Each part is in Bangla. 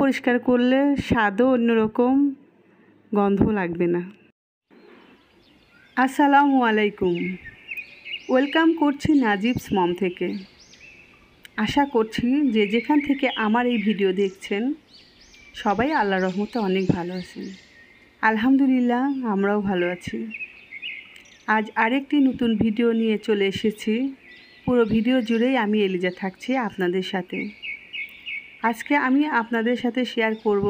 পরিষ্কার করলে স্বাদও অন্যরকম গন্ধ লাগবে না আসসালামু আলাইকুম ওয়েলকাম করছি নাজিবস মম থেকে আশা করছি যে যেখান থেকে আমার এই ভিডিও দেখছেন সবাই আল্লাহ রহমতে অনেক ভালো আছেন আলহামদুলিল্লাহ আমরাও ভালো আছি আজ আরেকটি নতুন ভিডিও নিয়ে চলে এসেছি পুরো ভিডিও জুড়েই আমি এলিজা থাকছি আপনাদের সাথে আজকে আমি আপনাদের সাথে শেয়ার করব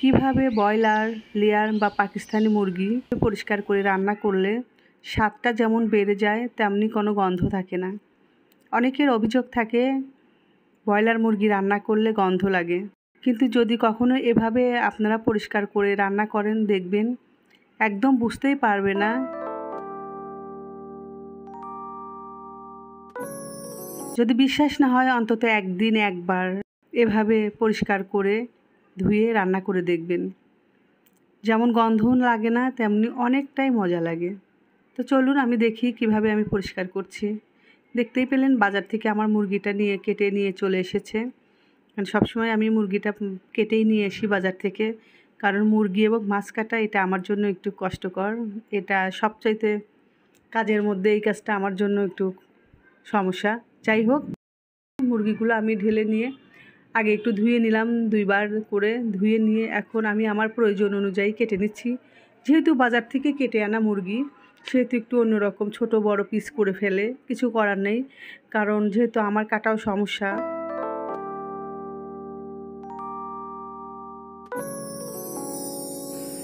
কিভাবে ব্রয়লার লেয়ার বা পাকিস্তানি মুরগি পরিষ্কার করে রান্না করলে স্বাদটা যেমন বেড়ে যায় তেমনি কোনো গন্ধ থাকে না অনেকের অভিযোগ থাকে ব্রয়লার মুরগি রান্না করলে গন্ধ লাগে কিন্তু যদি কখনো এভাবে আপনারা পরিষ্কার করে রান্না করেন দেখবেন একদম বুঝতেই পারবে না যদি বিশ্বাস না হয় অন্তত একদিন একবার এভাবে পরিষ্কার করে ধুয়ে রান্না করে দেখবেন যেমন গন্ধও লাগে না তেমনি অনেকটাই মজা লাগে তো চলুন আমি দেখি কিভাবে আমি পরিষ্কার করছি দেখতেই পেলেন বাজার থেকে আমার মুরগিটা নিয়ে কেটে নিয়ে চলে এসেছে মানে সবসময় আমি মুরগিটা কেটেই নিয়ে এসি বাজার থেকে কারণ মুরগি এবং মাছ কাটা এটা আমার জন্য একটু কষ্টকর এটা সবচাইতে কাজের মধ্যে এই কাজটা আমার জন্য একটু সমস্যা যাই হোক মুরগিগুলো আমি ঢেলে নিয়ে আগে একটু ধুয়ে নিলাম দুইবার করে ধুয়ে নিয়ে এখন আমি আমার প্রয়োজন অনুযায়ী কেটে নিচ্ছি যেহেতু বাজার থেকে কেটে আনা মুরগি সেহেতু একটু অন্যরকম ছোট বড় পিস করে ফেলে কিছু করার নেই কারণ যেহেতু আমার কাটাও সমস্যা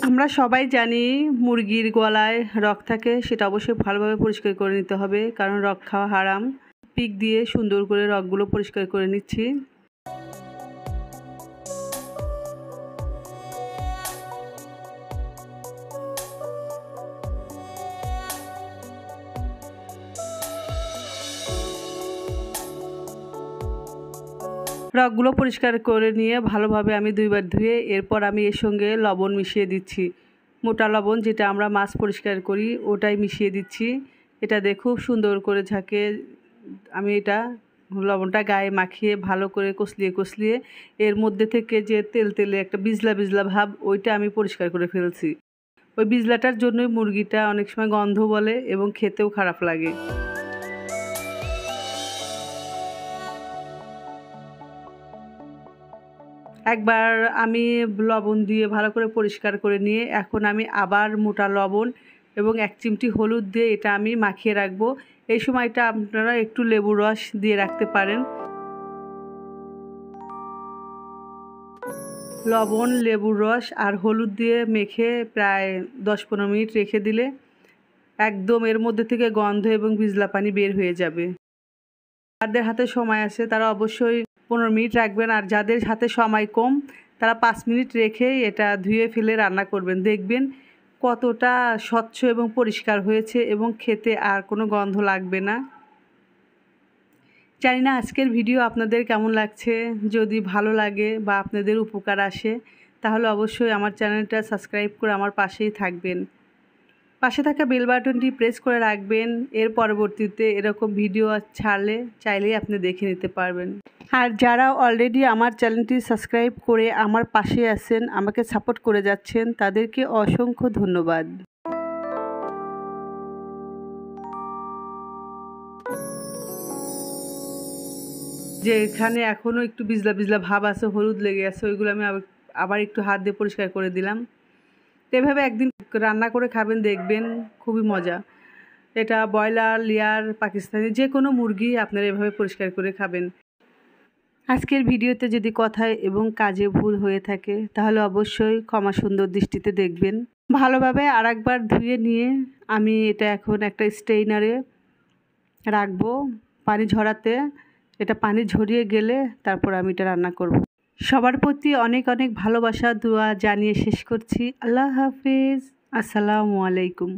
আমরা সবাই জানি মুরগির গলায় রক থাকে সেটা অবশ্যই ভালোভাবে পরিষ্কার করে নিতে হবে কারণ রক খাওয়া হারাম পিক দিয়ে সুন্দর করে রকগুলো পরিষ্কার করে নিচ্ছি রগগুলো পরিষ্কার করে নিয়ে ভালোভাবে আমি দুইবার ধুয়ে এরপর আমি এর সঙ্গে লবণ মিশিয়ে দিচ্ছি মোটা লবণ যেটা আমরা মাছ পরিষ্কার করি ওটাই মিশিয়ে দিচ্ছি এটা দিয়ে খুব সুন্দর করে ঝাঁকে আমি এটা লবণটা গায়ে মাখিয়ে ভালো করে কষলিয়ে কষলিয়ে এর মধ্যে থেকে যে তেল তেলে একটা বিজলা বিজলা ভাব ওইটা আমি পরিষ্কার করে ফেলছি ওই বিজলাটার জন্যই মুরগিটা অনেক সময় গন্ধ বলে এবং খেতেও খারাপ লাগে একবার আমি লবণ দিয়ে ভালো করে পরিষ্কার করে নিয়ে এখন আমি আবার মোটা লবণ এবং এক চিমটি হলুদ দিয়ে এটা আমি মাখিয়ে রাখবো এই সময়টা আপনারা একটু লেবু রস দিয়ে রাখতে পারেন লবণ লেবুর রস আর হলুদ দিয়ে মেখে প্রায় দশ পনেরো মিনিট রেখে দিলে একদম এর মধ্যে থেকে গন্ধ এবং ভিজলা পানি বের হয়ে যাবে যাদের হাতে সময় আছে তারা অবশ্যই পনেরো মিনিট রাখবেন আর যাদের হাতে সময় কম তারা পাঁচ মিনিট রেখে এটা ধুয়ে ফেলে রান্না করবেন দেখবেন কতটা স্বচ্ছ এবং পরিষ্কার হয়েছে এবং খেতে আর কোনো গন্ধ লাগবে না জানি না আজকের ভিডিও আপনাদের কেমন লাগছে যদি ভালো লাগে বা আপনাদের উপকার আসে তাহলে অবশ্যই আমার চ্যানেলটা সাবস্ক্রাইব করে আমার পাশেই থাকবেন পাশে থাকা বেল বাটনটি প্রেস করে রাখবেন এর পরবর্তীতে এরকম ভিডিও ছাড়লে চাইলেই আপনি দেখে নিতে পারবেন আর যারা অলরেডি আমার চ্যানেলটি সাবস্ক্রাইব করে আমার পাশে আছেন আমাকে সাপোর্ট করে যাচ্ছেন তাদেরকে অসংখ্য ধন্যবাদ যে এখানে এখনও একটু বিজলা বিজলা ভাব আছে হলুদ লেগে আছে ওইগুলো আমি আবার একটু হাত দিয়ে পরিষ্কার করে দিলাম এভাবে একদিন রান্না করে খাবেন দেখবেন খুবই মজা এটা ব্রয়লার লেয়ার পাকিস্তানি যে কোনো মুরগি আপনারা এভাবে পরিষ্কার করে খাবেন আজকের ভিডিওতে যদি কথায় এবং কাজে ভুল হয়ে থাকে তাহলে অবশ্যই ক্ষমা সুন্দর দৃষ্টিতে দেখবেন ভালোভাবে আর একবার ধুয়ে নিয়ে আমি এটা এখন একটা স্টেইনারে রাখবো পানি ঝরাতে এটা পানি ঝরিয়ে গেলে তারপর আমি এটা রান্না করব। সবার প্রতি অনেক অনেক ভালোবাসা দোয়া জানিয়ে শেষ করছি আল্লাহ হাফিজ আসসালামু আলাইকুম